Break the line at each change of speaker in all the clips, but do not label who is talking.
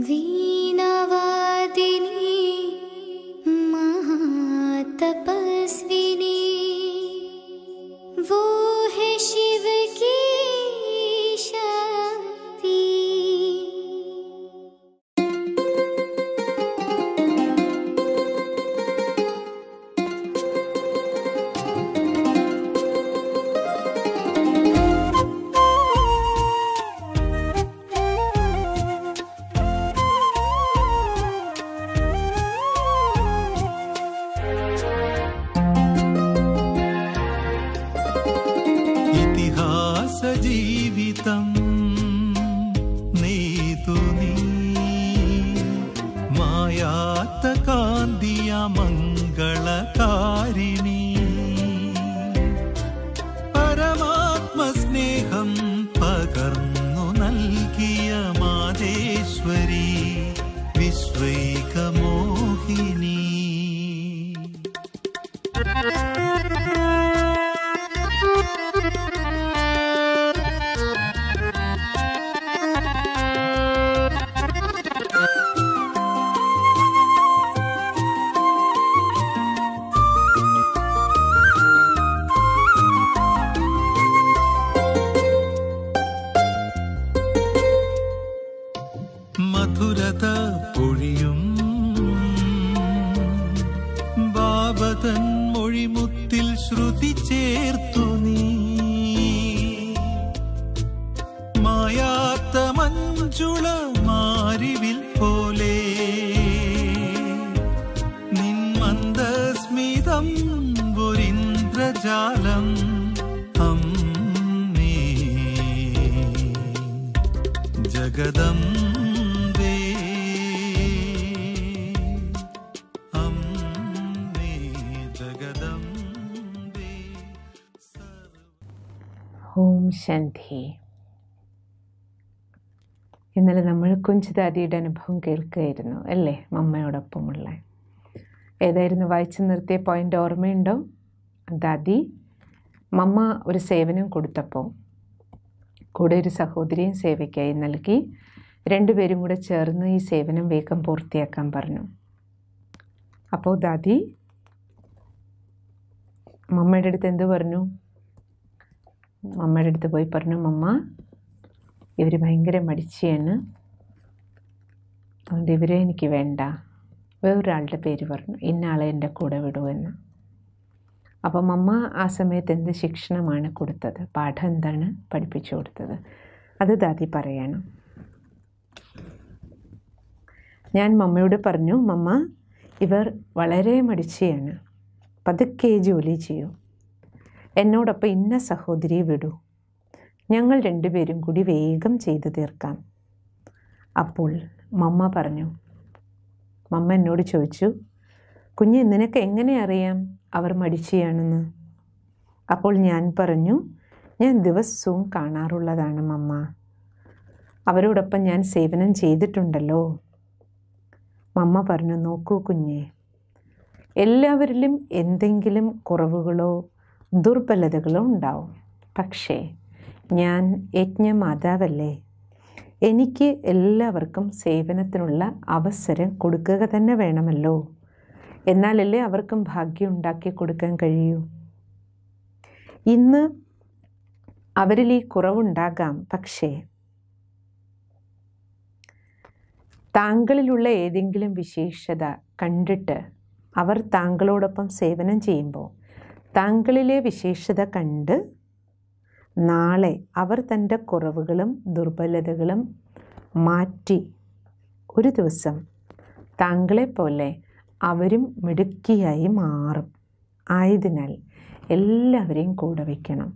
The ஈஸ்வரீ
ശാന്തി ഇന്നലെ നമ്മൾ കുഞ്ചിതാദിയുടെ അനുഭവം കേൾക്കുകയായിരുന്നു അല്ലേ അമ്മയോടൊപ്പമുള്ള ഏതായിരുന്നു വായിച്ചു നിർത്തിയ പോയിൻ്റ് ഓർമ്മയുണ്ടോ ദാദി മമ്മ ഒരു സേവനം കൊടുത്തപ്പോൾ കൂടെ ഒരു സഹോദരിയും സേവയ്ക്കായി നൽകി രണ്ടുപേരും കൂടെ ചേർന്ന് ഈ സേവനം വേഗം പൂർത്തിയാക്കാൻ പറഞ്ഞു അപ്പോൾ ദാദി മമ്മയുടെ അടുത്ത് എന്ത് പറഞ്ഞു അമ്മയുടെ അടുത്ത് പോയി പറഞ്ഞു മമ്മ ഇവർ ഭയങ്കര മടിച്ചയാണ് അതുകൊണ്ട് ഇവരെ എനിക്ക് വേണ്ട വേറൊരാളുടെ പേര് പറഞ്ഞു ഇന്നാളെ എൻ്റെ കൂടെ വിടുമെന്ന് അപ്പം മമ്മ ആ സമയത്ത് എന്ത് ശിക്ഷണമാണ് കൊടുത്തത് പാഠം എന്താണ് പഠിപ്പിച്ചു കൊടുത്തത് അത് ദാദി പറയണം ഞാൻ മമ്മയോട് പറഞ്ഞു മമ്മ ഇവർ വളരെ മടിച്ചയാണ് പതുക്കെ ജോലി ചെയ്യൂ എന്നോടൊപ്പം ഇന്ന സഹോദരിയെ വിടൂ ഞങ്ങൾ രണ്ടുപേരും കൂടി വേഗം ചെയ്തു തീർക്കാം അപ്പോൾ മമ്മ പറഞ്ഞു മമ്മ എന്നോട് ചോദിച്ചു കുഞ്ഞ് നിനക്ക് എങ്ങനെ അറിയാം അവർ മടിച്ചിയാണെന്ന് അപ്പോൾ ഞാൻ പറഞ്ഞു ഞാൻ ദിവസവും കാണാറുള്ളതാണ് മമ്മ അവരോടൊപ്പം ഞാൻ സേവനം ചെയ്തിട്ടുണ്ടല്ലോ മമ്മ പറഞ്ഞു നോക്കൂ കുഞ്ഞേ എല്ലാവരിലും എന്തെങ്കിലും കുറവുകളോ ദുർബലതകളും ഉണ്ടാവും പക്ഷേ ഞാൻ യജ്ഞമാതാവല്ലേ എനിക്ക് എല്ലാവർക്കും സേവനത്തിനുള്ള അവസരം കൊടുക്കുക തന്നെ വേണമല്ലോ എന്നാലല്ലേ അവർക്കും ഭാഗ്യം ഉണ്ടാക്കി കൊടുക്കാൻ കഴിയൂ ഇന്ന് അവരിൽ ഈ കുറവുണ്ടാകാം പക്ഷേ താങ്കളിലുള്ള ഏതെങ്കിലും വിശേഷത കണ്ടിട്ട് അവർ താങ്കളോടൊപ്പം സേവനം ചെയ്യുമ്പോൾ താങ്കളിലെ വിശേഷത കണ്ട് നാളെ അവർ തൻ്റെ കുറവുകളും ദുർബലതകളും മാറ്റി ഒരു ദിവസം താങ്കളെപ്പോലെ അവരും മിടുക്കിയായി മാറും ആയതിനാൽ എല്ലാവരെയും കൂടെ വയ്ക്കണം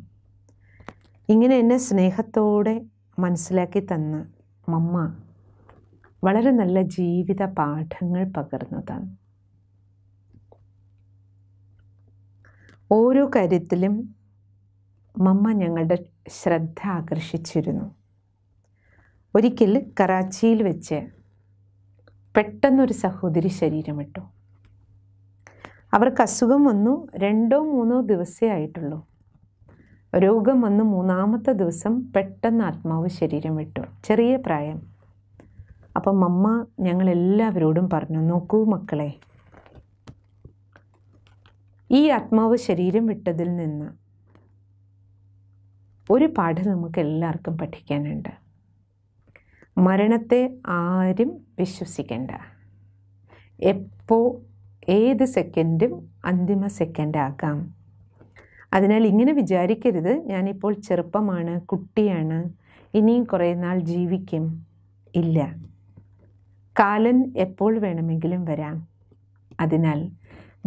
ഇങ്ങനെ എന്നെ സ്നേഹത്തോടെ മനസ്സിലാക്കി തന്ന മമ്മ വളരെ നല്ല ജീവിത പാഠങ്ങൾ പകർന്നതാണ് ഓരോ കാര്യത്തിലും മമ്മ ഞങ്ങളുടെ ശ്രദ്ധ ആകർഷിച്ചിരുന്നു ഒരിക്കൽ കറാച്ചിയിൽ വെച്ച് പെട്ടെന്നൊരു സഹോദരി ശരീരം ഇട്ടു അവർക്ക് അസുഖം വന്നു രണ്ടോ മൂന്നോ ദിവസേ ആയിട്ടുള്ളൂ രോഗം വന്ന് മൂന്നാമത്തെ ദിവസം പെട്ടെന്ന് ആത്മാവ് ശരീരം വിട്ടു ചെറിയ പ്രായം അപ്പം മമ്മ ഞങ്ങളെല്ലാവരോടും പറഞ്ഞു നോക്കൂ മക്കളെ ഈ ആത്മാവ് ശരീരം വിട്ടതിൽ നിന്ന് ഒരു പാഠം നമുക്ക് എല്ലാവർക്കും പഠിക്കാനുണ്ട് മരണത്തെ ആരും വിശ്വസിക്കേണ്ട എപ്പോൾ ഏത് സെക്കൻഡും അന്തിമ സെക്കൻഡാക്കാം അതിനാൽ ഇങ്ങനെ വിചാരിക്കരുത് ഞാനിപ്പോൾ ചെറുപ്പമാണ് കുട്ടിയാണ് ഇനിയും കുറേ നാൾ ജീവിക്കും ഇല്ല കാലൻ എപ്പോൾ വേണമെങ്കിലും വരാം അതിനാൽ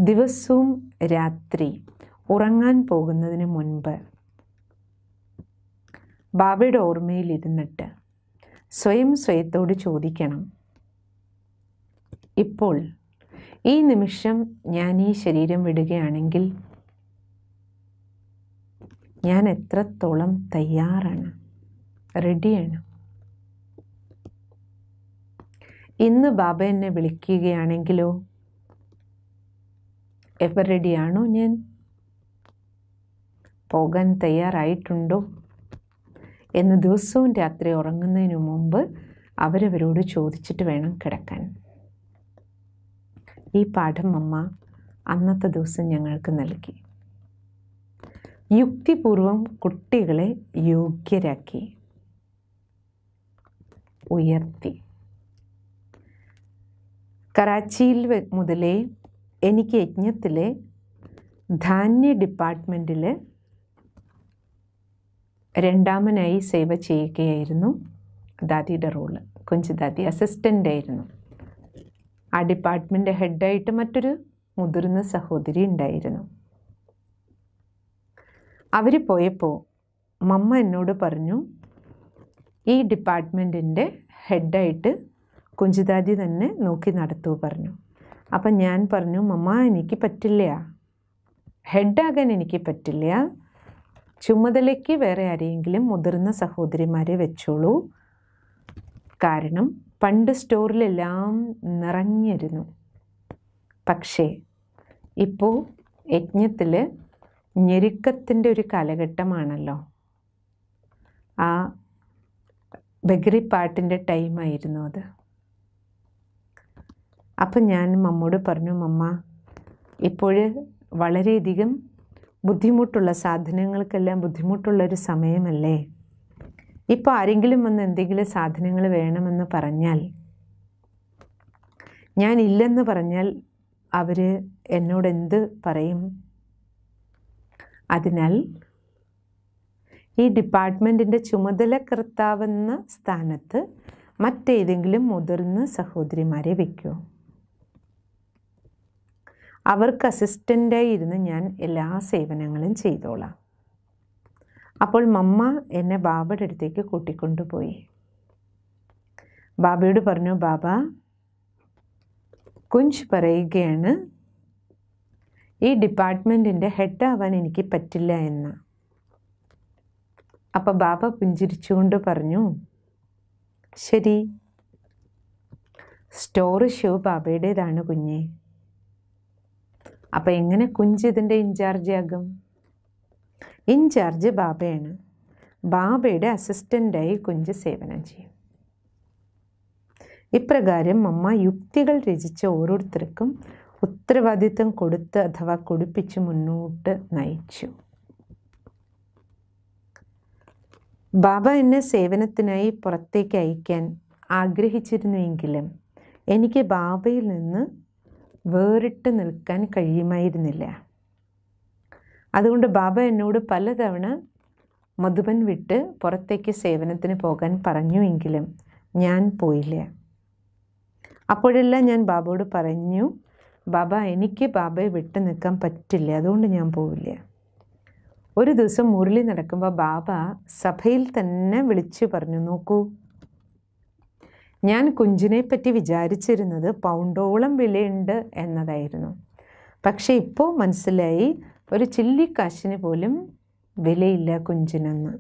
ദിവസവും രാത്രി ഉറങ്ങാൻ പോകുന്നതിന് മുൻപ് ബാബയുടെ ഓർമ്മയിലിരുന്നിട്ട് സ്വയം സ്വയത്തോട് ചോദിക്കണം ഇപ്പോൾ ഈ നിമിഷം ഞാൻ ഈ ശരീരം വിടുകയാണെങ്കിൽ ഞാൻ എത്രത്തോളം തയ്യാറാണ് റെഡിയാണ് ഇന്ന് ബാബ എന്നെ വിളിക്കുകയാണെങ്കിലോ എവർ റെഡിയാണോ ഞാൻ പോകാൻ തയ്യാറായിട്ടുണ്ടോ എന്ന് ദിവസവും രാത്രി ഉറങ്ങുന്നതിന് മുമ്പ് അവരവരോട് ചോദിച്ചിട്ട് വേണം കിടക്കാൻ ഈ പാഠം അമ്മ അന്നത്തെ ദിവസം ഞങ്ങൾക്ക് നൽകി യുക്തിപൂർവം കുട്ടികളെ യോഗ്യരാക്കി ഉയർത്തി കറാച്ചിയിൽ മുതലേ എനിക്ക് യജ്ഞത്തിലെ ധാന്യ ഡിപ്പാർട്ട്മെൻറ്റിൽ രണ്ടാമനായി സേവ ചെയ്യുകയായിരുന്നു ദാദിയുടെ റോള് കുഞ്ചു ദാദി അസിസ്റ്റൻ്റ് ആയിരുന്നു ആ ഡിപ്പാർട്ട്മെൻ്റ് ഹെഡായിട്ട് മറ്റൊരു മുതിർന്ന സഹോദരി ഉണ്ടായിരുന്നു അവർ പോയപ്പോൾ മമ്മ എന്നോട് പറഞ്ഞു ഈ ഡിപ്പാർട്ട്മെൻറ്റിൻ്റെ ഹെഡായിട്ട് കുഞ്ചുദാദി തന്നെ നോക്കി നടത്തു പറഞ്ഞു അപ്പം ഞാൻ പറഞ്ഞു മമ്മ എനിക്ക് പറ്റില്ല ഹെഡാകാൻ എനിക്ക് പറ്റില്ല ചുമതലയ്ക്ക് വേറെ ആരെയെങ്കിലും മുതിർന്ന സഹോദരിമാരെ വെച്ചോളൂ കാരണം പണ്ട് സ്റ്റോറിലെല്ലാം നിറഞ്ഞിരുന്നു പക്ഷേ ഇപ്പോൾ യജ്ഞത്തിൽ ഞെരുക്കത്തിൻ്റെ ഒരു കാലഘട്ടമാണല്ലോ ആ ബഗറി പാട്ടിൻ്റെ ടൈമായിരുന്നു അത് അപ്പം ഞാൻ മമ്മോട് പറഞ്ഞു മമ്മ ഇപ്പോൾ വളരെയധികം ബുദ്ധിമുട്ടുള്ള സാധനങ്ങൾക്കെല്ലാം ബുദ്ധിമുട്ടുള്ളൊരു സമയമല്ലേ ഇപ്പോൾ ആരെങ്കിലും വന്ന് എന്തെങ്കിലും സാധനങ്ങൾ വേണമെന്ന് പറഞ്ഞാൽ ഞാൻ ഇല്ലെന്ന് പറഞ്ഞാൽ അവർ എന്നോട് എന്ത് പറയും അതിനാൽ ഈ ഡിപ്പാർട്ട്മെൻറ്റിൻ്റെ ചുമതലകർത്താവെന്ന സ്ഥാനത്ത് മറ്റേതെങ്കിലും മുതിർന്ന സഹോദരിമാരെ വയ്ക്കുമോ അവർക്ക് അസിസ്റ്റൻ്റായി ഇരുന്ന് ഞാൻ എല്ലാ സേവനങ്ങളും ചെയ്തോളാം അപ്പോൾ മമ്മ എന്നെ ബാബയുടെ അടുത്തേക്ക് കൂട്ടിക്കൊണ്ടുപോയി ബാബയോട് പറഞ്ഞു ബാബ കുഞ്ച് പറയുകയാണ് ഈ ഡിപ്പാർട്ട്മെൻറ്റിൻ്റെ ഹെഡാവാൻ എനിക്ക് പറ്റില്ല എന്ന് അപ്പോൾ ബാബ പുഞ്ചിരിച്ചുകൊണ്ട് പറഞ്ഞു ശരി സ്റ്റോർ ഷോ ബാബയുടേതാണ് കുഞ്ഞേ അപ്പോൾ എങ്ങനെ കുഞ്ച് ഇതിൻ്റെ ഇൻചാർജ് ആകും ഇൻചാർജ് ബാബയാണ് ബാബയുടെ അസിസ്റ്റൻ്റായി കുഞ്ച് സേവനം ചെയ്യും ഇപ്രകാരം അമ്മ യുക്തികൾ രചിച്ച ഓരോരുത്തർക്കും ഉത്തരവാദിത്വം കൊടുത്ത് അഥവാ കുടിപ്പിച്ച് മുന്നോട്ട് നയിച്ചു ബാബ എന്നെ സേവനത്തിനായി പുറത്തേക്ക് അയക്കാൻ ആഗ്രഹിച്ചിരുന്നുവെങ്കിലും എനിക്ക് ബാബയിൽ നിന്ന് വേറിട്ട് നിൽക്കാൻ കഴിയുമായിരുന്നില്ല അതുകൊണ്ട് ബാബ എന്നോട് പലതവണ മധുബൻ വിട്ട് പുറത്തേക്ക് സേവനത്തിന് പോകാൻ പറഞ്ഞുവെങ്കിലും ഞാൻ പോയില്ല അപ്പോഴെല്ലാം ഞാൻ ബാബയോട് പറഞ്ഞു ബാബ എനിക്ക് ബാബയെ വിട്ട് നിൽക്കാൻ പറ്റില്ല അതുകൊണ്ട് ഞാൻ പോവില്ല ഒരു ദിവസം മുരളി നടക്കുമ്പോൾ ബാബ സഭയിൽ തന്നെ വിളിച്ചു പറഞ്ഞു നോക്കൂ ഞാൻ പറ്റി വിചാരിച്ചിരുന്നത് പൗണ്ടോളം വിലയുണ്ട് എന്നതായിരുന്നു പക്ഷേ ഇപ്പോൾ മനസ്സിലായി ഒരു ചില്ലിക്കാശിന് പോലും വിലയില്ല കുഞ്ചിനെന്ന്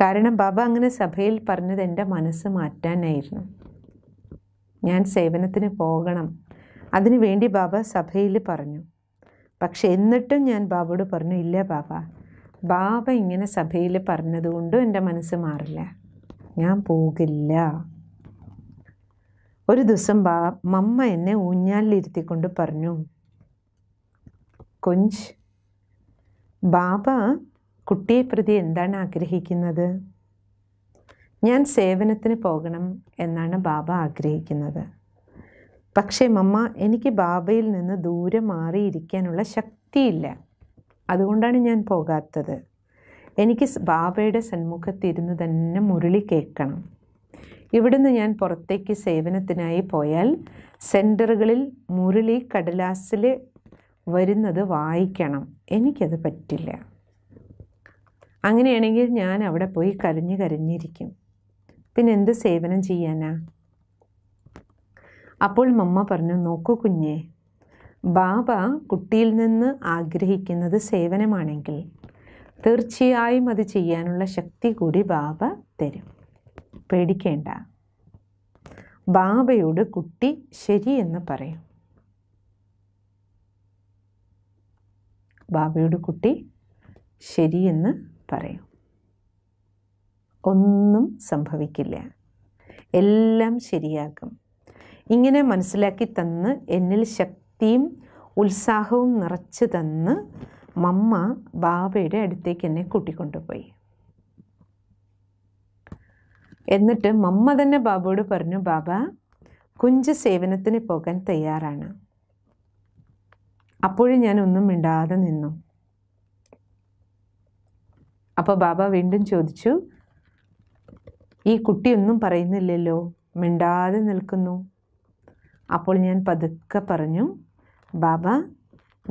കാരണം ബാബ അങ്ങനെ സഭയിൽ പറഞ്ഞത് എൻ്റെ മനസ്സ് മാറ്റാനായിരുന്നു ഞാൻ സേവനത്തിന് പോകണം അതിനു വേണ്ടി ബാബ സഭയിൽ പറഞ്ഞു പക്ഷെ എന്നിട്ടും ഞാൻ ബാബയോട് പറഞ്ഞു ഇല്ല ബാബ ബാബ ഇങ്ങനെ സഭയിൽ പറഞ്ഞതുകൊണ്ടും എൻ്റെ മനസ്സ് മാറില്ല ഞാൻ പോകില്ല ഒരു ദിവസം ബാ മമ്മ എന്നെ ഊഞ്ഞാലിലിരുത്തിക്കൊണ്ട് പറഞ്ഞു കൊഞ്ച് ബാബ കുട്ടിയെ പ്രതി എന്താണ് ആഗ്രഹിക്കുന്നത് ഞാൻ സേവനത്തിന് പോകണം എന്നാണ് ബാബ ആഗ്രഹിക്കുന്നത് പക്ഷേ മമ്മ എനിക്ക് ബാബയിൽ നിന്ന് ദൂരെ മാറിയിരിക്കാനുള്ള ശക്തിയില്ല അതുകൊണ്ടാണ് ഞാൻ പോകാത്തത് എനിക്ക് ബാബയുടെ സന്മുഖത്തിരുന്ന് തന്നെ മുരളി കേൾക്കണം ഇവിടുന്ന് ഞാൻ പുറത്തേക്ക് സേവനത്തിനായി പോയാൽ സെൻറ്ററുകളിൽ മുരളി കടലാസിൽ വരുന്നത് വായിക്കണം എനിക്കത് പറ്റില്ല അങ്ങനെയാണെങ്കിൽ ഞാൻ അവിടെ പോയി കരഞ്ഞ് കരഞ്ഞിരിക്കും പിന്നെ എന്ത് സേവനം ചെയ്യാനാ അപ്പോൾ മമ്മ പറഞ്ഞു നോക്കൂ കുഞ്ഞേ ബാബ കുട്ടിയിൽ നിന്ന് ആഗ്രഹിക്കുന്നത് സേവനമാണെങ്കിൽ തീർച്ചയായും അത് ചെയ്യാനുള്ള ശക്തി കൂടി ബാബ തരും പേടിക്കേണ്ട ബാബയോട് കുട്ടി ശരിയെന്ന് പറയും ബാബയോട് കുട്ടി ശരിയെന്ന് പറയും ഒന്നും സംഭവിക്കില്ല എല്ലാം ശരിയാകും ഇങ്ങനെ മനസ്സിലാക്കി തന്ന് എന്നിൽ ശക്തിയും ഉത്സാഹവും നിറച്ചു തന്ന് മമ്മ ബാബയുടെ അടുത്തേക്ക് എന്നെ കൂട്ടിക്കൊണ്ടുപോയി എന്നിട്ട് മമ്മ തന്നെ ബാബുവോട് പറഞ്ഞു ബാബ കുഞ്ച് സേവനത്തിന് പോകാൻ തയ്യാറാണ് അപ്പോഴും ഞാൻ ഒന്നും മിണ്ടാതെ നിന്നു അപ്പോൾ ബാബ വീണ്ടും ചോദിച്ചു ഈ കുട്ടി ഒന്നും പറയുന്നില്ലല്ലോ മിണ്ടാതെ നിൽക്കുന്നു അപ്പോൾ ഞാൻ പതുക്കെ പറഞ്ഞു ബാബ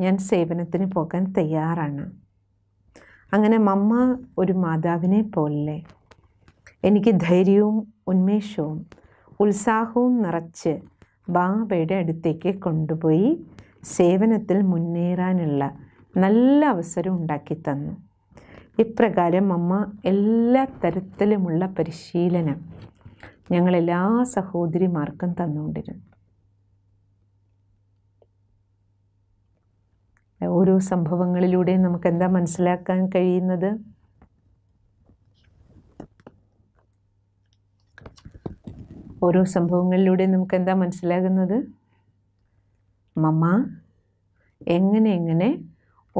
ഞാൻ സേവനത്തിന് പോകാൻ തയ്യാറാണ് അങ്ങനെ മമ്മ ഒരു മാതാവിനെ പോലെ എനിക്ക് ധൈര്യവും ഉന്മേഷവും ഉത്സാഹവും നിറച്ച് ബാബയുടെ അടുത്തേക്ക് കൊണ്ടുപോയി സേവനത്തിൽ മുന്നേറാനുള്ള നല്ല അവസരം ഉണ്ടാക്കി തന്നു ഇപ്രകാരം അമ്മ എല്ലാ തരത്തിലുമുള്ള പരിശീലനം ഞങ്ങളെല്ലാ സഹോദരിമാർക്കും തന്നുകൊണ്ടിരുന്നു ഓരോ സംഭവങ്ങളിലൂടെ നമുക്ക് എന്താ മനസ്സിലാക്കാൻ കഴിയുന്നത് ഓരോ സംഭവങ്ങളിലൂടെ നമുക്ക് എന്താ മനസ്സിലാകുന്നത് മമ്മ എങ്ങനെ എങ്ങനെ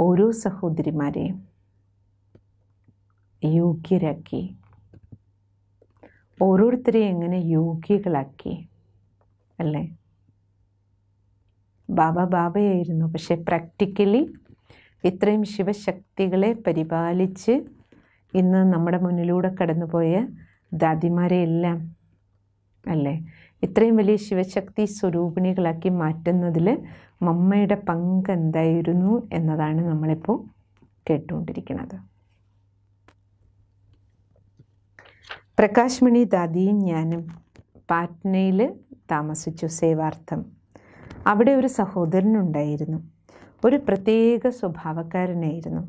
ഓരോ സഹോദരിമാരെയും യോഗ്യരാക്കി ഓരോരുത്തരെയും എങ്ങനെ യോഗ്യകളാക്കി അല്ലേ ബാബ ബാബയായിരുന്നു പക്ഷേ പ്രാക്ടിക്കലി ഇത്രയും ശിവശക്തികളെ പരിപാലിച്ച് ഇന്ന് നമ്മുടെ മുന്നിലൂടെ കടന്നുപോയ ദാദിമാരെയെല്ലാം അല്ലേ ഇത്രയും വലിയ ശിവശക്തി സ്വരൂപിണികളാക്കി മാറ്റുന്നതിൽ മമ്മയുടെ പങ്ക് എന്തായിരുന്നു എന്നതാണ് നമ്മളിപ്പോൾ കേട്ടുകൊണ്ടിരിക്കുന്നത് പ്രകാശ്മണി ദാദിയും ഞാനും പാറ്റ്നയിൽ താമസിച്ചു സേവാർത്ഥം അവിടെ ഒരു സഹോദരനുണ്ടായിരുന്നു ഒരു പ്രത്യേക സ്വഭാവക്കാരനായിരുന്നു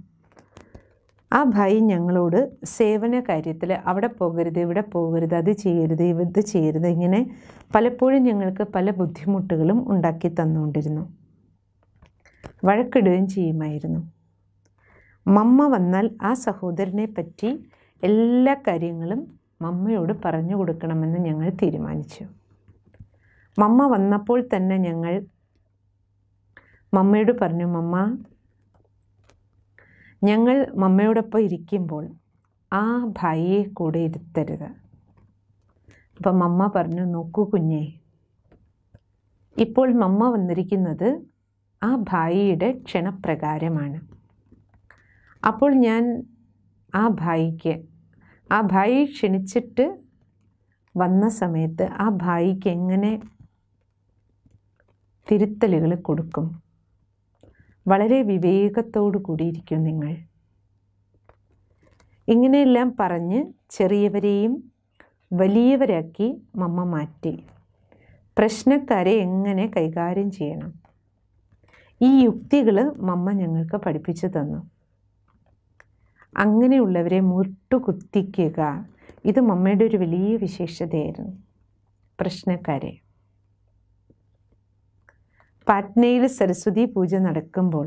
ആ ഭയം ഞങ്ങളോട് സേവന കാര്യത്തിൽ അവിടെ പോകരുത് ഇവിടെ പോകരുത് അത് ചെയ്യരുത് ഇത് ചെയ്യരുത് ഇങ്ങനെ പലപ്പോഴും ഞങ്ങൾക്ക് പല ബുദ്ധിമുട്ടുകളും ഉണ്ടാക്കി തന്നുകൊണ്ടിരുന്നു വഴക്കിടുകയും ചെയ്യുമായിരുന്നു മമ്മ വന്നാൽ ആ സഹോദരനെ പറ്റി എല്ലാ കാര്യങ്ങളും മമ്മയോട് പറഞ്ഞു കൊടുക്കണമെന്ന് ഞങ്ങൾ തീരുമാനിച്ചു മമ്മ വന്നപ്പോൾ തന്നെ ഞങ്ങൾ മമ്മയോട് പറഞ്ഞു മമ്മ ഞങ്ങൾ മമ്മയോടൊപ്പം ഇരിക്കുമ്പോൾ ആ ഭായിയെ കൂടെ ഇരുത്തരുത് അപ്പം മമ്മ പറഞ്ഞു നോക്കൂ കുഞ്ഞേ ഇപ്പോൾ മമ്മ വന്നിരിക്കുന്നത് ആ ഭായിയുടെ ക്ഷണപ്രകാരമാണ് അപ്പോൾ ഞാൻ ആ ഭായിക്ക് ആ ഭായി ക്ഷണിച്ചിട്ട് വന്ന സമയത്ത് ആ ഭായിക്ക് എങ്ങനെ തിരുത്തലുകൾ കൊടുക്കും വളരെ വിവേകത്തോടു കൂടിയിരിക്കും നിങ്ങൾ ഇങ്ങനെയെല്ലാം പറഞ്ഞ് ചെറിയവരെയും വലിയവരാക്കി മമ്മ മാറ്റി പ്രശ്നക്കാരെ എങ്ങനെ കൈകാര്യം ചെയ്യണം ഈ യുക്തികൾ മമ്മ ഞങ്ങൾക്ക് പഠിപ്പിച്ചു തന്നു അങ്ങനെയുള്ളവരെ മുട്ടുകുത്തിക്കുക ഇത് മമ്മയുടെ ഒരു വലിയ വിശേഷതയായിരുന്നു പ്രശ്നക്കാരെ പാറ്റ്നയിൽ സരസ്വതി പൂജ നടക്കുമ്പോൾ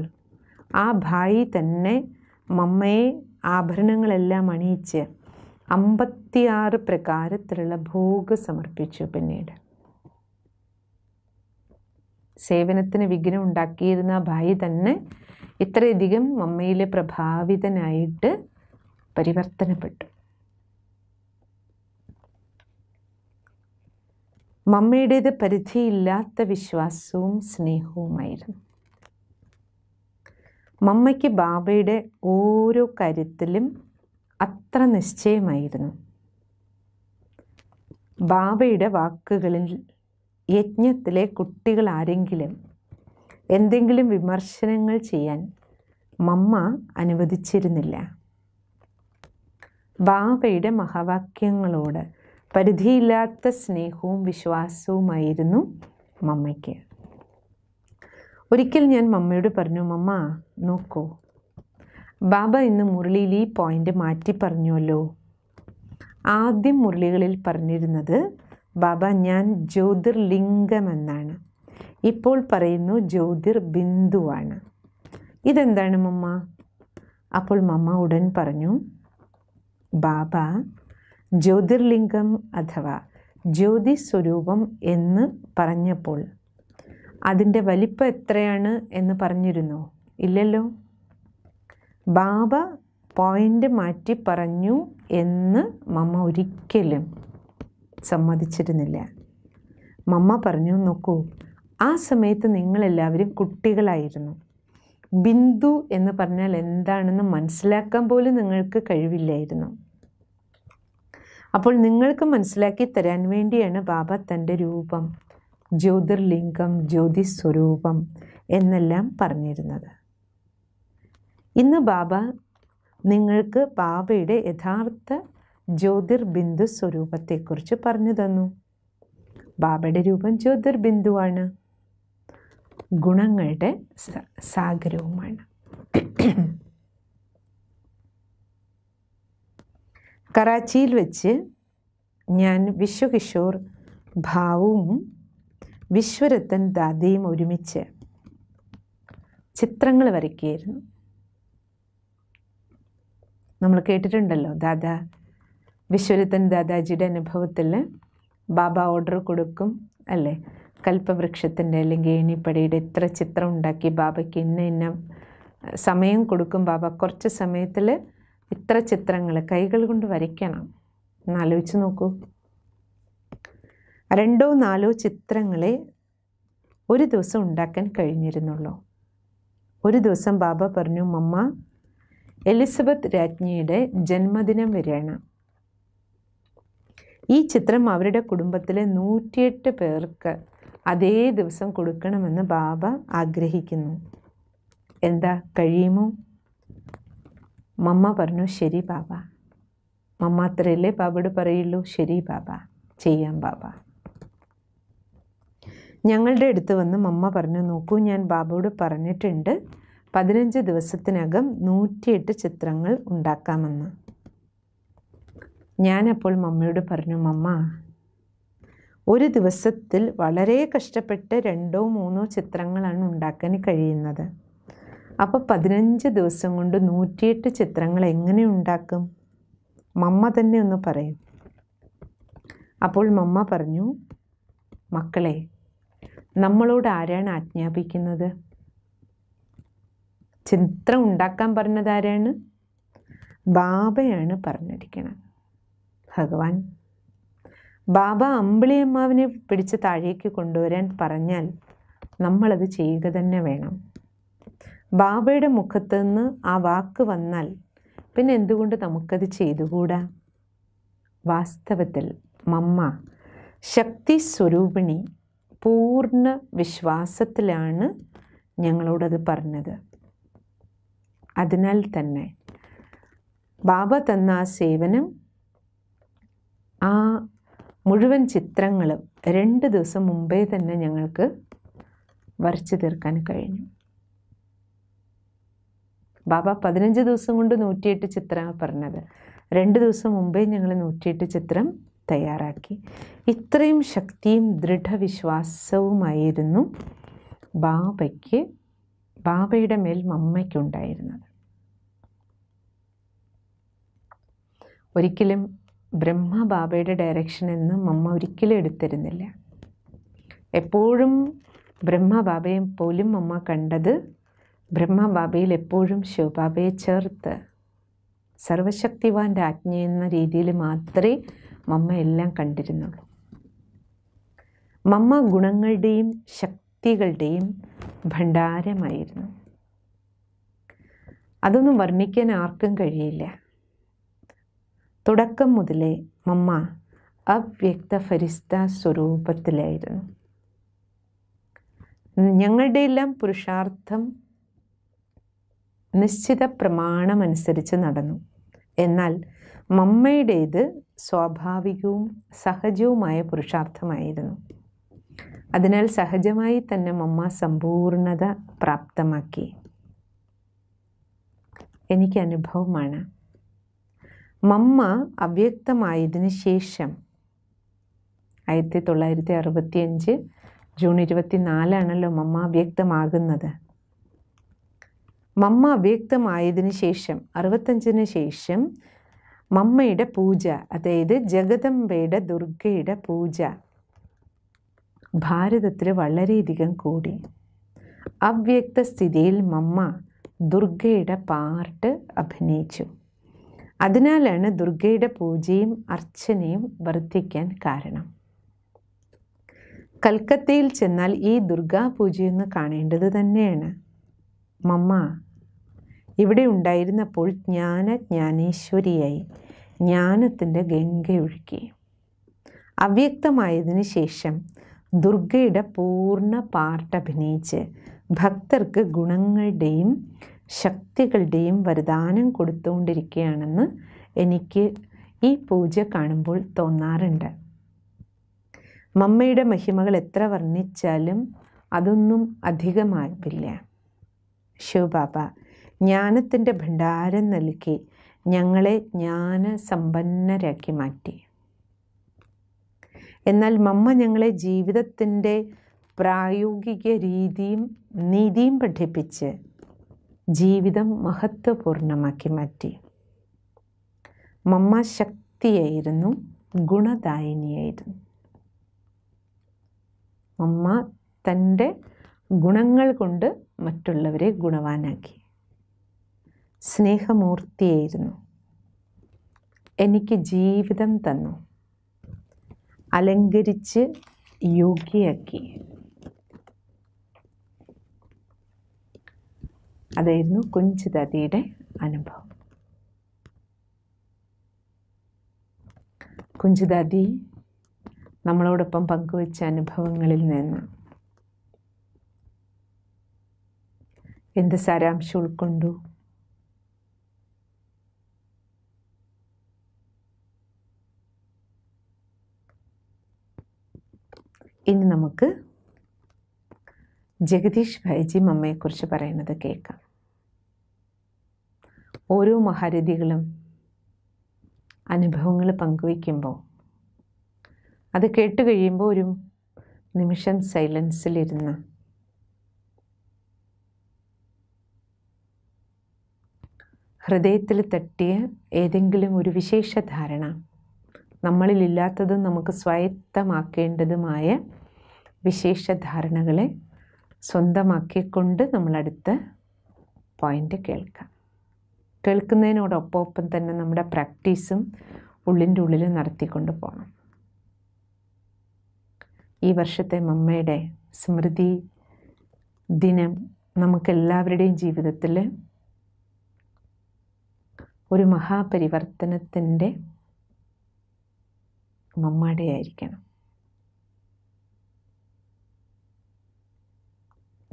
ആ ഭായി തന്നെ മമ്മയെ ആഭരണങ്ങളെല്ലാം അണിയിച്ച് അമ്പത്തിയാറ് പ്രകാരത്തിലുള്ള ഭോഗ സമർപ്പിച്ചു പിന്നീട് സേവനത്തിന് വിഘ്നം ഉണ്ടാക്കിയിരുന്ന ഭായി തന്നെ ഇത്രയധികം മമ്മയിലെ പ്രഭാവിതനായിട്ട് പരിവർത്തനപ്പെട്ടു മമ്മിയുടേത് പരിധിയില്ലാത്ത വിശ്വാസവും സ്നേഹവുമായിരുന്നു മമ്മയ്ക്ക് ബാബയുടെ ഓരോ കാര്യത്തിലും അത്ര നിശ്ചയമായിരുന്നു ബാബയുടെ വാക്കുകളിൽ യജ്ഞത്തിലെ കുട്ടികൾ ആരെങ്കിലും എന്തെങ്കിലും വിമർശനങ്ങൾ ചെയ്യാൻ മമ്മ അനുവദിച്ചിരുന്നില്ല ബാബയുടെ മഹാവാക്യങ്ങളോട് പരിധിയില്ലാത്ത സ്നേഹവും വിശ്വാസവുമായിരുന്നു മമ്മയ്ക്ക് ഒരിക്കൽ ഞാൻ മമ്മയോട് പറഞ്ഞു മമ്മ നോക്കൂ ബാബ ഇന്ന് മുരളിയിൽ ഈ പോയിൻ്റ് മാറ്റി പറഞ്ഞുവല്ലോ ആദ്യം മുരളികളിൽ പറഞ്ഞിരുന്നത് ബാബ ഞാൻ ജ്യോതിർലിംഗമെന്നാണ് ഇപ്പോൾ പറയുന്നു ജ്യോതിർ ബിന്ദുവാണ് ഇതെന്താണ് മമ്മ അപ്പോൾ മമ്മ ഉടൻ പറഞ്ഞു ബാബ ജ്യോതിർലിംഗം അഥവാ സ്വരൂപം എന്ന് പറഞ്ഞപ്പോൾ അതിൻ്റെ വലിപ്പം എത്രയാണ് എന്ന് പറഞ്ഞിരുന്നു ഇല്ലല്ലോ ബാബ പോയിൻ്റ് മാറ്റി പറഞ്ഞു എന്ന് മമ്മ ഒരിക്കലും സമ്മതിച്ചിരുന്നില്ല മമ്മ പറഞ്ഞു നോക്കൂ ആ സമയത്ത് നിങ്ങളെല്ലാവരും കുട്ടികളായിരുന്നു ബിന്ദു എന്ന് പറഞ്ഞാൽ എന്താണെന്ന് മനസ്സിലാക്കാൻ പോലും നിങ്ങൾക്ക് കഴിവില്ലായിരുന്നു അപ്പോൾ നിങ്ങൾക്ക് മനസ്സിലാക്കി തരാൻ വേണ്ടിയാണ് ബാബ തൻ്റെ രൂപം ജ്യോതിർലിംഗം ജ്യോതിസ്വരൂപം എന്നെല്ലാം പറഞ്ഞിരുന്നത് ഇന്ന് ബാബ നിങ്ങൾക്ക് ബാബയുടെ യഥാർത്ഥ ജ്യോതിർബിന്ദു സ്വരൂപത്തെക്കുറിച്ച് പറഞ്ഞു തന്നു ബാബയുടെ രൂപം ജ്യോതിർബിന്ദുവാണ് ഗുണങ്ങളുടെ സാഗരവുമാണ് കറാച്ചിയിൽ വെച്ച് ഞാൻ വിശ്വകിഷോർ ഭാവും വിശ്വരത്തൻ ദാദയും ഒരുമിച്ച് ചിത്രങ്ങൾ വരയ്ക്കുകയായിരുന്നു നമ്മൾ കേട്ടിട്ടുണ്ടല്ലോ ദാദ വിശ്വരത്തൻ ദാദാജിയുടെ അനുഭവത്തിൽ ബാബ ഓർഡർ കൊടുക്കും അല്ലേ കൽപ്പവൃക്ഷത്തിൻ്റെ അല്ലെങ്കിൽ ഏണിപ്പടിയുടെ എത്ര ചിത്രം ഉണ്ടാക്കി ബാബയ്ക്ക് ഇന്ന ഇന്ന സമയം കൊടുക്കും ബാബ കുറച്ച് സമയത്തിൽ ഇത്ര ചിത്രങ്ങൾ കൈകൾ കൊണ്ട് വരയ്ക്കണം എന്നാലോചിച്ച് നോക്കൂ രണ്ടോ നാലോ ചിത്രങ്ങളെ ഒരു ദിവസം ഉണ്ടാക്കാൻ കഴിഞ്ഞിരുന്നുള്ളൂ ഒരു ദിവസം ബാബ പറഞ്ഞു മമ്മ എലിസബത്ത് രാജ്ഞിയുടെ ജന്മദിനം വരികയാണ് ഈ ചിത്രം അവരുടെ കുടുംബത്തിലെ നൂറ്റിയെട്ട് പേർക്ക് അതേ ദിവസം കൊടുക്കണമെന്ന് ബാബ ആഗ്രഹിക്കുന്നു എന്താ കഴിയുമോ മമ്മ പറഞ്ഞു ശരി ബാബ മമ്മ അത്രയല്ലേ ബാബയോട് പറയുള്ളൂ ശരി ബാബ ചെയ്യാം ബാബ ഞങ്ങളുടെ അടുത്ത് വന്ന് മമ്മ പറഞ്ഞു നോക്കൂ ഞാൻ ബാബയോട് പറഞ്ഞിട്ടുണ്ട് പതിനഞ്ച് ദിവസത്തിനകം നൂറ്റിയെട്ട് ചിത്രങ്ങൾ ഉണ്ടാക്കാമെന്ന് ഞാനപ്പോൾ മമ്മയോട് പറഞ്ഞു മമ്മ ഒരു ദിവസത്തിൽ വളരെ കഷ്ടപ്പെട്ട് രണ്ടോ മൂന്നോ ചിത്രങ്ങളാണ് ഉണ്ടാക്കാൻ കഴിയുന്നത് അപ്പോൾ പതിനഞ്ച് ദിവസം കൊണ്ട് നൂറ്റിയെട്ട് ചിത്രങ്ങൾ എങ്ങനെ ഉണ്ടാക്കും മമ്മ തന്നെ ഒന്ന് പറയും അപ്പോൾ മമ്മ പറഞ്ഞു മക്കളെ നമ്മളോട് ആരാണ് ആജ്ഞാപിക്കുന്നത് ചിത്രം ഉണ്ടാക്കാൻ പറഞ്ഞത് ആരാണ് ബാബയാണ് പറഞ്ഞിരിക്കുന്നത് ഭഗവാൻ ബാബ അമ്പിളിയമ്മാവിനെ പിടിച്ച് താഴേക്ക് കൊണ്ടുവരാൻ പറഞ്ഞാൽ നമ്മളത് ചെയ്യുക തന്നെ വേണം ബാബയുടെ മുഖത്ത് നിന്ന് ആ വാക്ക് വന്നാൽ പിന്നെ എന്തുകൊണ്ട് നമുക്കത് ചെയ്തുകൂടാ വാസ്തവത്തിൽ മമ്മ ശക്തി സ്വരൂപിണി പൂർണ്ണ വിശ്വാസത്തിലാണ് ഞങ്ങളോടത് പറഞ്ഞത് അതിനാൽ തന്നെ ബാബ തന്ന ആ സേവനം ആ മുഴുവൻ ചിത്രങ്ങളും രണ്ട് ദിവസം മുമ്പേ തന്നെ ഞങ്ങൾക്ക് വരച്ചു തീർക്കാൻ കഴിഞ്ഞു ബാബ പതിനഞ്ച് ദിവസം കൊണ്ട് നൂറ്റിയെട്ട് ചിത്രമാണ് പറഞ്ഞത് രണ്ട് ദിവസം മുമ്പേ ഞങ്ങൾ നൂറ്റിയെട്ട് ചിത്രം തയ്യാറാക്കി ഇത്രയും ശക്തിയും ദൃഢവിശ്വാസവുമായിരുന്നു ബാബയ്ക്ക് ബാബയുടെ മേൽ മമ്മയ്ക്കുണ്ടായിരുന്നത് ഒരിക്കലും ബ്രഹ്മ ബാബയുടെ ഡയറക്ഷൻ എന്ന് മമ്മ ഒരിക്കലും എടുത്തിരുന്നില്ല എപ്പോഴും ബ്രഹ്മ ബാബയെ പോലും മമ്മ കണ്ടത് ബ്രഹ്മബാബയിൽ എപ്പോഴും ശിവബാബയെ ചേർത്ത് സർവശക്തിവാൻ രാജ്ഞി എന്ന രീതിയിൽ മാത്രമേ മമ്മ എല്ലാം കണ്ടിരുന്നുള്ളൂ മമ്മ ഗുണങ്ങളുടെയും ശക്തികളുടെയും ഭണ്ഡാരമായിരുന്നു അതൊന്നും വർണ്ണിക്കാൻ ആർക്കും കഴിയില്ല തുടക്കം മുതലേ മമ്മ അവ്യക്ത ഫരിസ്ത സ്വരൂപത്തിലായിരുന്നു ഞങ്ങളുടെയെല്ലാം പുരുഷാർത്ഥം നിശ്ചിത പ്രമാണമനുസരിച്ച് നടന്നു എന്നാൽ മമ്മയുടേത് സ്വാഭാവികവും സഹജവുമായ പുരുഷാർത്ഥമായിരുന്നു അതിനാൽ സഹജമായി തന്നെ മമ്മ സമ്പൂർണത പ്രാപ്തമാക്കി എനിക്ക് അനുഭവമാണ് മമ്മ അവ്യക്തമായതിന് ശേഷം ആയിരത്തി തൊള്ളായിരത്തി അറുപത്തിയഞ്ച് ജൂൺ ഇരുപത്തിനാലാണല്ലോ മമ്മ അവ്യക്തമാകുന്നത് മമ്മ അവ്യക്തമായതിനു ശേഷം അറുപത്തഞ്ചിന് ശേഷം മമ്മയുടെ പൂജ അതായത് ജഗദംബയുടെ ദുർഗയുടെ പൂജ ഭാരതത്തിൽ വളരെയധികം കൂടി അവ്യക്ത സ്ഥിതിയിൽ മമ്മ ദുർഗയുടെ പാർട്ട് അഭിനയിച്ചു അതിനാലാണ് ദുർഗയുടെ പൂജയും അർച്ചനയും വർദ്ധിക്കാൻ കാരണം കൽക്കത്തയിൽ ചെന്നാൽ ഈ ദുർഗാപൂജയൊന്ന് കാണേണ്ടത് തന്നെയാണ് മമ്മ ഇവിടെ ഉണ്ടായിരുന്നപ്പോൾ ജ്ഞാന ജ്ഞാനേശ്വരിയായി ജ്ഞാനത്തിൻ്റെ ഗംഗയൊഴുക്കി അവ്യക്തമായതിനു ശേഷം ദുർഗയുടെ പൂർണ്ണ അഭിനയിച്ച് ഭക്തർക്ക് ഗുണങ്ങളുടെയും ശക്തികളുടെയും വരദാനം കൊടുത്തുകൊണ്ടിരിക്കുകയാണെന്ന് എനിക്ക് ഈ പൂജ കാണുമ്പോൾ തോന്നാറുണ്ട് മമ്മയുടെ മഹിമകൾ എത്ര വർണ്ണിച്ചാലും അതൊന്നും അധികമാകില്ല ശിവബാബ ജ്ഞാനത്തിൻ്റെ ഭണ്ഡാരം നൽകി ഞങ്ങളെ ജ്ഞാനസമ്പന്നരാക്കി മാറ്റി എന്നാൽ മമ്മ ഞങ്ങളെ ജീവിതത്തിൻ്റെ പ്രായോഗിക രീതിയും നീതിയും പഠിപ്പിച്ച് ജീവിതം മഹത്വപൂർണമാക്കി മാറ്റി മമ്മ ശക്തിയായിരുന്നു ഗുണദായിനിയായിരുന്നു മമ്മ തൻ്റെ ഗുണങ്ങൾ കൊണ്ട് മറ്റുള്ളവരെ ഗുണവാനാക്കി സ്നേഹമൂർത്തിയായിരുന്നു എനിക്ക് ജീവിതം തന്നു അലങ്കരിച്ച് യോഗ്യയാക്കി അതായിരുന്നു കുഞ്ചിതതിയുടെ അനുഭവം കുഞ്ചിതതി നമ്മളോടൊപ്പം പങ്കുവച്ച അനുഭവങ്ങളിൽ നിന്ന് എന്ത് സാരാംശം ഉൾക്കൊണ്ടു ഇനി നമുക്ക് ജഗദീഷ് ഭൈജി മമ്മയെക്കുറിച്ച് പറയുന്നത് കേൾക്കാം ഓരോ മഹാരഥികളും അനുഭവങ്ങൾ പങ്കുവയ്ക്കുമ്പോൾ അത് കേട്ട് കഴിയുമ്പോൾ ഒരു നിമിഷം സൈലൻസിലിരുന്ന് ഹൃദയത്തിൽ തട്ടിയ ഏതെങ്കിലും ഒരു വിശേഷ ധാരണ നമ്മളിലില്ലാത്തതും നമുക്ക് സ്വായത്തമാക്കേണ്ടതുമായ വിശേഷ ധാരണകളെ സ്വന്തമാക്കിക്കൊണ്ട് നമ്മളടുത്ത പോയിൻ്റ് കേൾക്കാം കേൾക്കുന്നതിനോടൊപ്പം തന്നെ നമ്മുടെ പ്രാക്ടീസും ഉള്ളിൻ്റെ ഉള്ളിൽ നടത്തിക്കൊണ്ട് പോകണം ഈ വർഷത്തെ മമ്മയുടെ സ്മൃതി ദിനം നമുക്കെല്ലാവരുടെയും ജീവിതത്തിൽ ഒരു മഹാപരിവർത്തനത്തിൻ്റെ മമ്മാടയായിരിക്കണം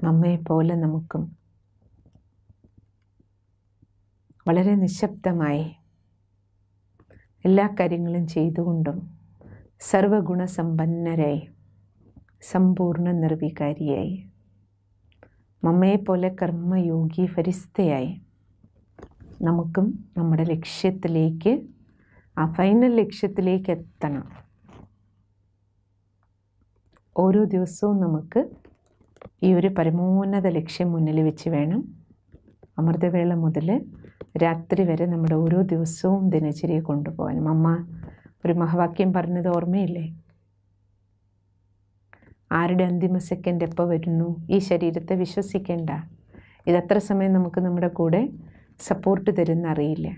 മമ്മയെപ്പോലെ നമുക്കും വളരെ നിശബ്ദമായി എല്ലാ കാര്യങ്ങളും ചെയ്തുകൊണ്ടും സർവഗുണസമ്പന്നരായി സമ്പൂർണ്ണ നിർവികാരിയായി മമ്മയെപ്പോലെ കർമ്മയോഗി ഫരിസ്തയായി നമുക്കും നമ്മുടെ ലക്ഷ്യത്തിലേക്ക് ആ ഫൈനൽ ലക്ഷ്യത്തിലേക്ക് എത്തണം ഓരോ ദിവസവും നമുക്ക് ഈ ഒരു പരമോന്നത ലക്ഷ്യം മുന്നിൽ വെച്ച് വേണം അമൃതവേള മുതൽ രാത്രി വരെ നമ്മുടെ ഓരോ ദിവസവും ദിനചര്യ കൊണ്ടുപോകാനും അമ്മ ഒരു മഹാവാക്യം പറഞ്ഞത് ഓർമ്മയില്ലേ ആരുടെ അന്തിമ സെക്കൻഡ് എപ്പോൾ വരുന്നു ഈ ശരീരത്തെ വിശ്വസിക്കേണ്ട ഇതത്ര സമയം നമുക്ക് നമ്മുടെ കൂടെ സപ്പോർട്ട് തരുന്ന അറിയില്ല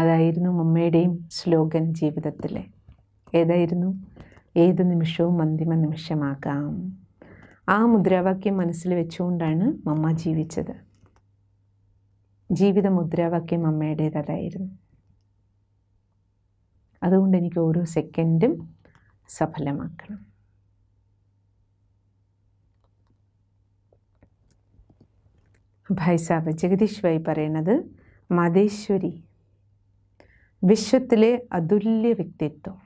അതായിരുന്നു മമ്മയുടെയും സ്ലോഗൻ ജീവിതത്തിലെ ഏതായിരുന്നു ഏത് നിമിഷവും അന്തിമ നിമിഷമാക്കാം ആ മുദ്രാവാക്യം മനസ്സിൽ വെച്ചുകൊണ്ടാണ് മമ്മ ജീവിച്ചത് ജീവിത മുദ്രാവാക്യം അമ്മയുടേതതായിരുന്നു അതുകൊണ്ട് എനിക്ക് ഓരോ സെക്കൻഡും സഫലമാക്കണം ഭായ് ജഗദീഷ് ഭായി പറയുന്നത് മതേശ്വരി വിശ്വത്തിലെ അതുല്യ വ്യക്തിത്വം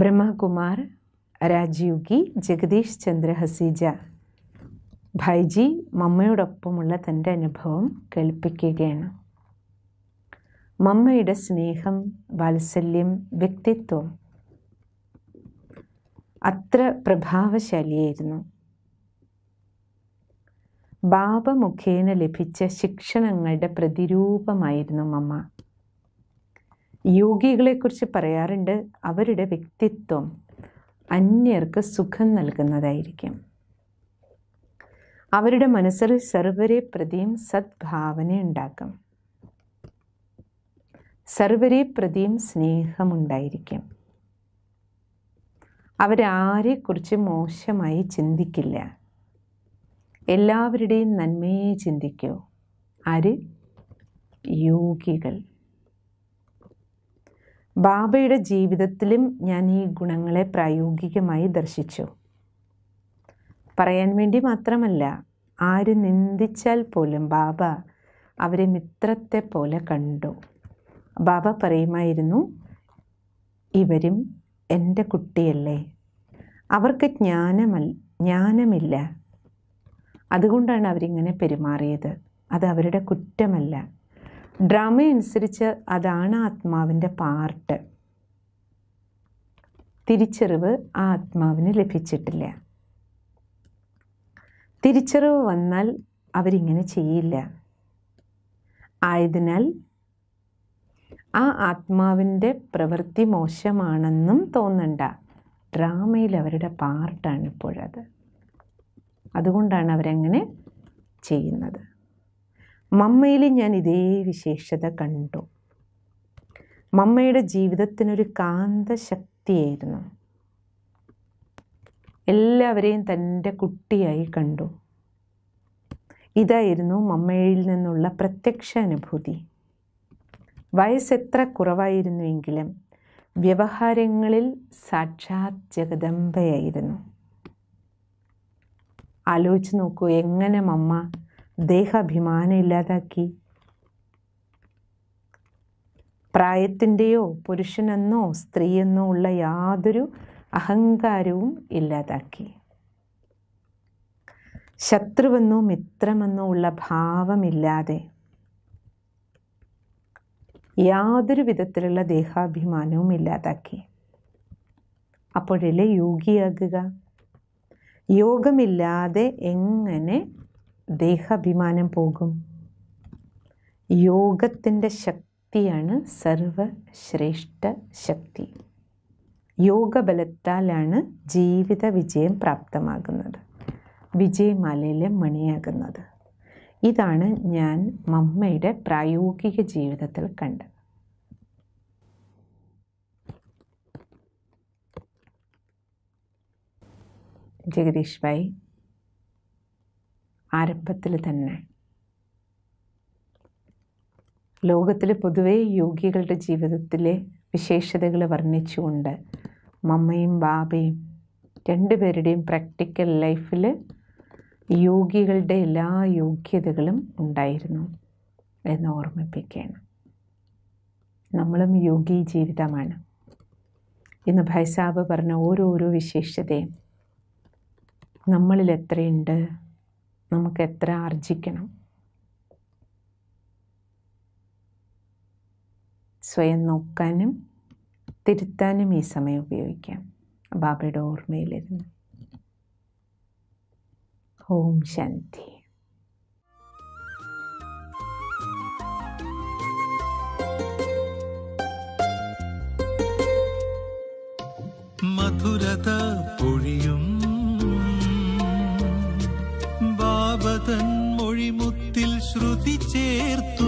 ബ്രഹ്മകുമാർ രാജീവ്ഗി ജഗദീഷ് ചന്ദ്ര ഹസീജ ഭൈജി മമ്മയോടൊപ്പമുള്ള തൻ്റെ അനുഭവം കേൾപ്പിക്കുകയാണ് മമ്മയുടെ സ്നേഹം വാത്സല്യം വ്യക്തിത്വം അത്ര പ്രഭാവശാലിയായിരുന്നു ബാബ മുഖേന ലഭിച്ച ശിക്ഷണങ്ങളുടെ പ്രതിരൂപമായിരുന്നു മമ്മ യോഗികളെക്കുറിച്ച് പറയാറുണ്ട് അവരുടെ വ്യക്തിത്വം അന്യർക്ക് സുഖം നൽകുന്നതായിരിക്കും അവരുടെ മനസ്സിൽ സർവരെ പ്രതിയും ഉണ്ടാക്കും സർവരെ പ്രതിയും സ്നേഹമുണ്ടായിരിക്കും അവരാരെക്കുറിച്ച് മോശമായി ചിന്തിക്കില്ല എല്ലാവരുടെയും നന്മയെ ചിന്തിക്കൂ ആര് യോഗികൾ ബാബയുടെ ജീവിതത്തിലും ഞാൻ ഈ ഗുണങ്ങളെ പ്രായോഗികമായി ദർശിച്ചു പറയാൻ വേണ്ടി മാത്രമല്ല ആര് നിന്ദിച്ചാൽ പോലും ബാബ അവരെ മിത്രത്തെ പോലെ കണ്ടു ബാബ പറയുമായിരുന്നു ഇവരും എൻ്റെ കുട്ടിയല്ലേ അവർക്ക് ജ്ഞാനമല്ല ജ്ഞാനമില്ല അതുകൊണ്ടാണ് അവരിങ്ങനെ പെരുമാറിയത് അത് അവരുടെ കുറ്റമല്ല ഡ്രാമ അനുസരിച്ച് അതാണ് ആത്മാവിൻ്റെ പാർട്ട് തിരിച്ചറിവ് ആ ആത്മാവിന് ലഭിച്ചിട്ടില്ല തിരിച്ചറിവ് വന്നാൽ അവരിങ്ങനെ ചെയ്യില്ല ആയതിനാൽ ആ ആത്മാവിൻ്റെ പ്രവൃത്തി മോശമാണെന്നും തോന്നണ്ട ഡ്രാമയിൽ അവരുടെ പാർട്ടാണ് ഇപ്പോഴത് അതുകൊണ്ടാണ് അവരങ്ങനെ ചെയ്യുന്നത് മമ്മയിൽ ഞാൻ ഇതേ വിശേഷത കണ്ടു മമ്മയുടെ ജീവിതത്തിനൊരു കാന്തശക്തിയായിരുന്നു എല്ലാവരെയും തൻ്റെ കുട്ടിയായി കണ്ടു ഇതായിരുന്നു മമ്മയിൽ നിന്നുള്ള പ്രത്യക്ഷ അനുഭൂതി വയസ്സെത്ര കുറവായിരുന്നുവെങ്കിലും വ്യവഹാരങ്ങളിൽ സാക്ഷാത് ജഗദംബയായിരുന്നു ആലോചിച്ച് നോക്കൂ എങ്ങനെ മമ്മ ദേഹാഭിമാനം ഇല്ലാതാക്കി പ്രായത്തിൻ്റെയോ പുരുഷനെന്നോ സ്ത്രീയെന്നോ ഉള്ള യാതൊരു അഹങ്കാരവും ഇല്ലാതാക്കി ശത്രുവെന്നോ മിത്രമെന്നോ ഉള്ള ഭാവമില്ലാതെ യാതൊരു വിധത്തിലുള്ള ദേഹാഭിമാനവും ഇല്ലാതാക്കി അപ്പോഴല്ലേ യോഗിയാകുക യോഗമില്ലാതെ എങ്ങനെ ദേഹാഭിമാനം പോകും യോഗത്തിൻ്റെ ശക്തിയാണ് സർവശ്രേഷ്ഠ ശക്തി യോഗബലത്താലാണ് ജീവിത വിജയം പ്രാപ്തമാകുന്നത് വിജയമാലയിലെ മണിയാകുന്നത് ഇതാണ് ഞാൻ മമ്മയുടെ പ്രായോഗിക ജീവിതത്തിൽ കണ്ടത് ജഗദീഷ് ഭായി ആരംഭത്തിൽ തന്നെ ലോകത്തിലെ പൊതുവെ യോഗികളുടെ ജീവിതത്തിലെ വിശേഷതകൾ വർണ്ണിച്ചുകൊണ്ട് മമ്മയും ബാബയും രണ്ടുപേരുടെയും പ്രാക്ടിക്കൽ ലൈഫിൽ യോഗികളുടെ എല്ലാ യോഗ്യതകളും ഉണ്ടായിരുന്നു എന്ന് ഓർമ്മിപ്പിക്കുകയാണ് നമ്മളും യോഗി ജീവിതമാണ് ഇന്ന് ഭൈസാബ് പറഞ്ഞ ഓരോരോ വിശേഷതയും നമ്മളിൽ എത്രയുണ്ട് നമുക്ക് എത്ര ആർജിക്കണം സ്വയം നോക്കാനും തിരുത്താനും ഈ സമയം ഉപയോഗിക്കാം ബാബയുടെ ഓർമ്മയിലിരുന്ന് ഓം ശാന്തി
മധുരത ृति चेर्तु